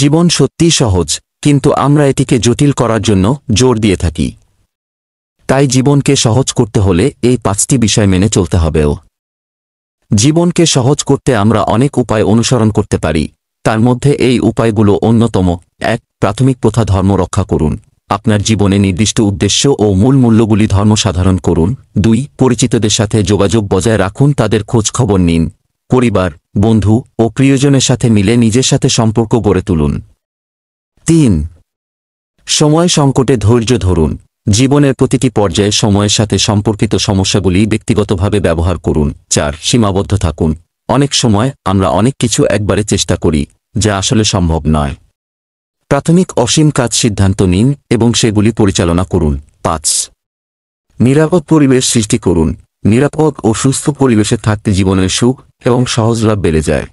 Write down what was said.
জীবন সত্যি সহজ কিন্তু আমরা এটিকে জটিল করার জন্য জোর দিয়ে থাকি তাই জীবনকে সহজ করতে হলে এই পাঁচটি বিষয় মেনে চলতে হবেও জীবনকে সহজ করতে আমরা অনেক উপায় অনুসরণ করতে পারি তার মধ্যে এই উপায়গুলো অন্যতম এক প্রাথমিক প্রথা ধর্ম রক্ষা করুন আপনার জীবনে নির্দিষ্ট উদ্দেশ্য ও মূল মূল্যগুলি ধর্ম সাধারণ করুন দুই পরিচিতদের সাথে যোগাযোগ বজায় রাখুন তাদের খোঁজ খবর নিন পরিবার বন্ধু ও প্রিয়জনের সাথে মিলে নিজের সাথে সম্পর্ক গড়ে তুলুন তিন সময় সংকটে ধৈর্য ধরুন জীবনের প্রতিটি পর্যায়ে সময়ের সাথে সম্পর্কিত সমস্যাগুলি ব্যক্তিগতভাবে ব্যবহার করুন চার সীমাবদ্ধ থাকুন অনেক সময় আমরা অনেক কিছু একবারে চেষ্টা করি যা আসলে সম্ভব নয় প্রাথমিক অসীম কাজ সিদ্ধান্ত নিন এবং সেগুলি পরিচালনা করুন পাঁচ নিরাপদ পরিবেশ সৃষ্টি করুন নিরাপদ ও সুস্থ পরিবেশে থাকতে জীবনের সুখ এবং সহজলাভ বেড়ে যায়